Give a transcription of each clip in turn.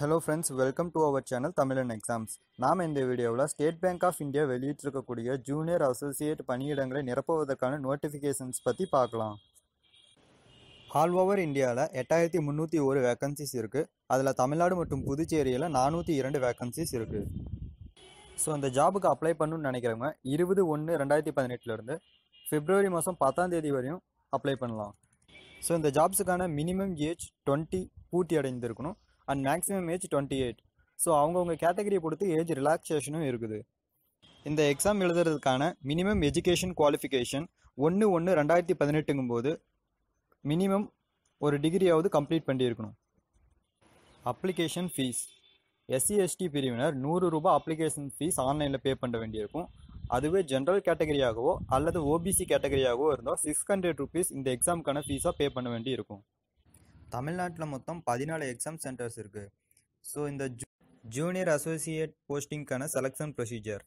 hello friends welcome to our channel Tamilan exams நாம் இந்த வீடியோவில் ஸ்டேட் பேங்க் ஆஃப் இந்தியா வெளியிட்டிருக்கக்கூடிய ஜூனியர் அசோசியேட் பணியிடங்களை நிரப்புவதற்கான நோட்டிஃபிகேஷன்ஸ் பற்றி பார்க்கலாம் ஆல் ஓவர் இந்தியாவில் எட்டாயிரத்தி முந்நூற்றி ஒரு வேக்கன்சிஸ் இருக்குது அதில் தமிழ்நாடு மற்றும் புதுச்சேரியில் நானூற்றி இரண்டு வேக்கன்சிஸ் இருக்குது ஸோ அந்த ஜாபுக்கு அப்ளை பண்ணணும்னு நினைக்கிறவங்க இருபது ஒன்று ரெண்டாயிரத்தி பதினெட்டுலேருந்து ஃபிப்ரவரி மாதம் பத்தாம் தேதி வரையும் அப்ளை பண்ணலாம் ஸோ இந்த ஜாப்ஸுக்கான மினிமம் ஏஜ் டுவெண்ட்டி பூர்த்தி அடைந்திருக்கணும் and maximum age twenty eight so அவங்கவுங்க கேட்டகரியை பொறுத்து ஏஜ் ரிலாக்ஸேஷனும் இருக்குது இந்த எக்ஸாம் எழுதுறதுக்கான மினிமம் எஜுகேஷன் குவாலிஃபிகேஷன் ஒன்று ஒன்று ரெண்டாயிரத்தி பதினெட்டுங்கும் போது மினிமம் ஒரு டிகிரியாவது கம்ப்ளீட் பண்ணியிருக்கணும் அப்ளிகேஷன் ஃபீஸ் எஸ்சி எஸ்டி பிரிவினர் நூறு ரூபாய் அப்ளிகேஷன் ஃபீஸ் ஆன்லைனில் பே பண்ண வேண்டியிருக்கும் அதுவே ஜென்ரல் கேட்டகரியாகவோ அல்லது ஓபிசி கேட்டகரியாகவோ இருந்தால் சிக்ஸ் ஹண்ட்ரட் ருபீஸ் இந்த எக்ஸாமுக்கான ஃபீஸாக பே பண்ண வேண்டியிருக்கும் தமிழ்நாட்டில் மொத்தம் பதினாலு எக்ஸாம் சென்டர்ஸ் இருக்குது ஸோ இந்த ஜூ ஜூனியர் அசோசியேட் போஸ்டிங்க்கான selection procedure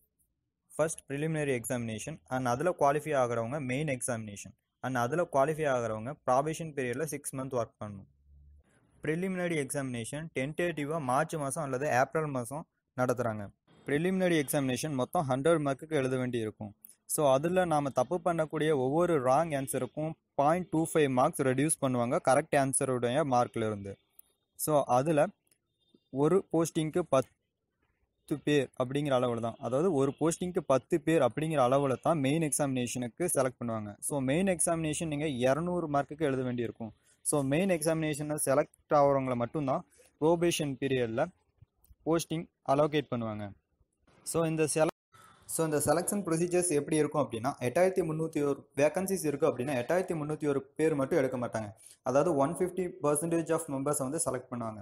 first preliminary examination and அதில் குவாலிஃபை ஆகிறவங்க மெயின் எக்ஸாமினேஷன் அண்ட் அதில் குவாலிஃபை ஆகிறவங்க ப்ராபேஷன் பீரியடில் சிக்ஸ் மந்த் ஒர்க் பண்ணணும் ப்ரிலிமினரி எக்ஸாமினேஷன் டென்டேட்டிவாக மார்ச் மாதம் அல்லது ஏப்ரல் மாதம் நடத்துகிறாங்க ப்ரிலிமினரி எக்ஸாமினேஷன் மொத்தம் ஹண்ட்ரட் மார்க்குக்கு எழுத வேண்டி இருக்கும் ஸோ அதில் நாம் தப்பு பண்ணக்கூடிய ஒவ்வொரு ராங் ஆன்சருக்கும் point two five marks reduce பண்ணுவாங்க கரெக்ட் ஆன்சருடைய இருந்து ஸோ அதில் ஒரு போஸ்டிங்க்கு பத்து பேர் அப்படிங்கிற அளவில் தான் அதாவது ஒரு போஸ்டிங்க்கு பத்து பேர் அப்படிங்கிற அளவில் தான் மெயின் எக்ஸாமினேஷனுக்கு செலக்ட் பண்ணுவாங்க ஸோ மெயின் எக்ஸாமினேஷன் நீங்கள் இரநூறு மார்க்குக்கு எழுத வேண்டியிருக்கும் ஸோ மெயின் எக்ஸாமினேஷனில் செலக்ட் ஆகிறவங்களை மட்டும்தான் ப்ரோபேஷன் பீரியடில் போஸ்டிங் அலோகேட் பண்ணுவாங்க ஸோ இந்த செல ஸோ இந்த செலெக்ஷன் ப்ரொசீஜர்ஸ் எப்படி இருக்கும் அப்படின்னா எட்டாயிரத்தி முந்நூற்றி ஒரு வேகன்சிஸ் இருக்குது அப்படின்னா எட்டாயிரத்தி முந்நூற்றி ஒரு பேர் மட்டும் எடுக்க மாட்டாங்க அதாவது ஒன் ஃபிஃப்டி பர்சன்டேஜ் ஆஃப் மெம்பர்ஸை வந்து செலக்ட் பண்ணுவாங்க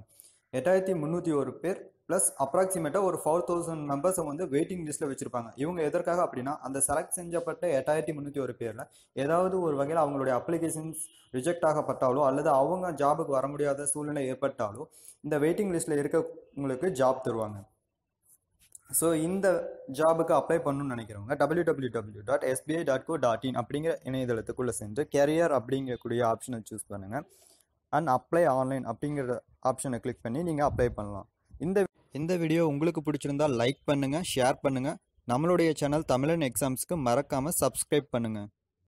எட்டாயிரத்தி முந்நூற்றி ஒரு பேர் ப்ளஸ் அப்ராக்சிமேட்டாக ஒரு ஃபோர் தௌசண்ட் மெம்பர்ஸை வந்து வெயிட்டிங் லிஸ்ட்டில் வச்சுருப்பாங்க இவங்க எதற்காக அப்படின்னா அந்த செலக்ட் செஞ்சப்பட்ட எட்டாயிரத்தி முந்நூற்றி ஒரு பேரில் ஏதாவது ஒரு வகையில் அவங்களுடைய அப்ளிகேஷன்ஸ் ரிஜெக்ட் ஆகப்பட்டாலோ அல்லது அவங்க ஜாபுக்கு வர முடியாத சூழ்நிலை ஏற்பட்டாலோ இந்த வெயிட்டிங் லிஸ்ட்டில் இருக்கவங்களுக்கு ஜாப் தருவாங்க ஸோ இந்த ஜாபுக்கு அப்ளை பண்ணணும்னு நினைக்கிறவங்க W W W dot SBI dot co dot in அப்படிங்கிற இணையதளத்துக்குள்ளே சென்று கெரியர் அப்படிங்கக்கூடிய ஆப்ஷனை சூஸ் பண்ணுங்கள் அண்ட் அப்ளை ஆன்லைன் அப்படிங்கிற ஆப்ஷனை கிளிக் பண்ணி நீங்கள் அப்ளை பண்ணலாம் இந்த இந்த வீடியோ உங்களுக்கு பிடிச்சிருந்தா லைக் பண்ணுங்கள் ஷேர் பண்ணுங்கள் நம்மளுடைய சேனல் தமிழன் எக்ஸாம்ஸ்க்கு மறக்காமல் சப்ஸ்கிரைப் பண்ணுங்கள்